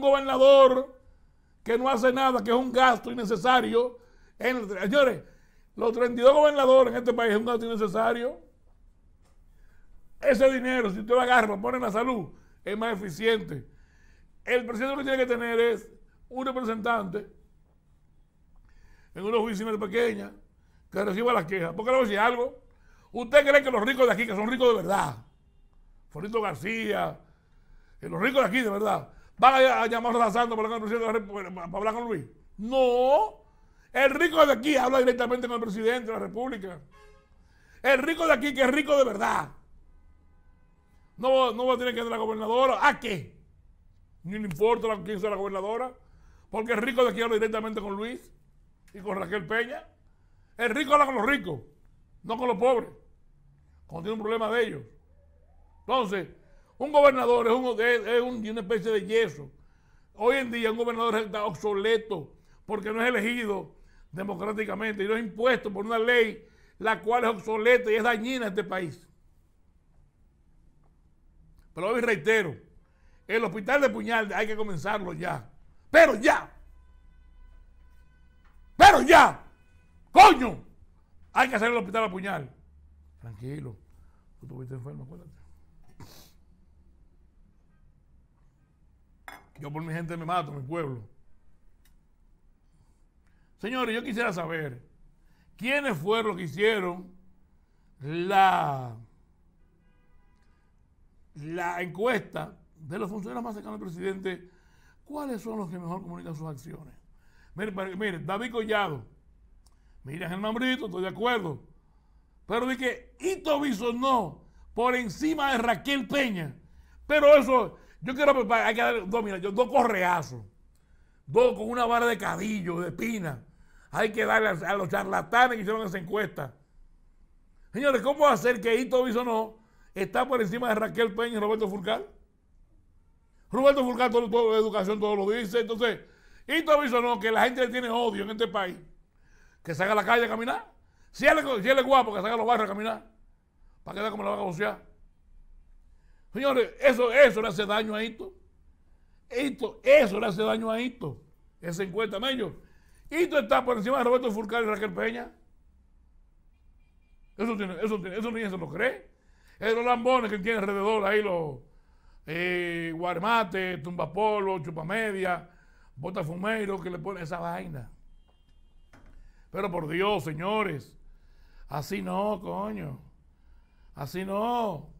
gobernador que no hace nada, que es un gasto innecesario. señores, los 32 gobernadores en este país es un gasto innecesario. Ese dinero, si usted lo agarra, lo pone en la salud, es más eficiente. El presidente lo que tiene que tener es un representante en una oficina pequeña que reciba las quejas. Porque le voy a decir algo. ¿Usted cree que los ricos de aquí, que son ricos de verdad, Forito García, que los ricos de aquí de verdad, Van a llamar a para hablar con para hablar con Luis. No. El rico de aquí habla directamente con el presidente de la República. El rico de aquí, que es rico de verdad. No, no va a tener que ir a la gobernadora. ¿A qué? Ni le importa la, quién sea la gobernadora. Porque el rico de aquí habla directamente con Luis y con Raquel Peña. El rico habla con los ricos, no con los pobres. Cuando tiene un problema de ellos. Entonces, un gobernador es, un, una especie de yeso. Hoy en día un gobernador está obsoleto porque no es elegido democráticamente y no es impuesto por una ley la cual es obsoleta y es dañina a este país. Pero hoy reitero, el hospital de Puñal hay que comenzarlo ya. Pero ya. Pero ya. Coño. Hay que hacer el hospital de Puñal. Tranquilo. Tú estuviste enfermo, acuérdate. Yo por mi gente me mato, mi pueblo. Señores, yo quisiera saber quiénes fueron los que hicieron la, la encuesta de los funcionarios más cercanos al presidente. ¿Cuáles son los que mejor comunican sus acciones? Mire, David Collado. Mira, Germán Brito, estoy de acuerdo. Pero dije, que Ito Bisonó no, por encima de Raquel Peña. Pero eso, yo quiero, pues, hay que dar dos, correazos, dos con una vara de cadillo, de espina. Hay que darle a, los charlatanes que hicieron esa encuesta. Señores, ¿cómo hacer que Hito Bisonó está por encima de Raquel Peña y Roberto Furcal? Roberto Furcal, todo, de educación, todo lo dice. Entonces, Hito Bisonó, que la gente le tiene odio en este país, que salga a la calle a caminar. Si él, es guapo, que salga a los barrios a caminar. Para quedar como la a bocear. Señores, eso, eso le hace daño a esto. Esto, eso le hace daño a esto. Ese encuentra medio. Esto está por encima de Roberto Furcal y Raquel Peña. Eso tiene, ni se lo cree. Esos lambones que tiene alrededor ahí los eh, guarmate, tumbapolo, chupamedia, botafumeiro, que le ponen esa vaina. Pero por Dios, señores, así no, coño. Así no.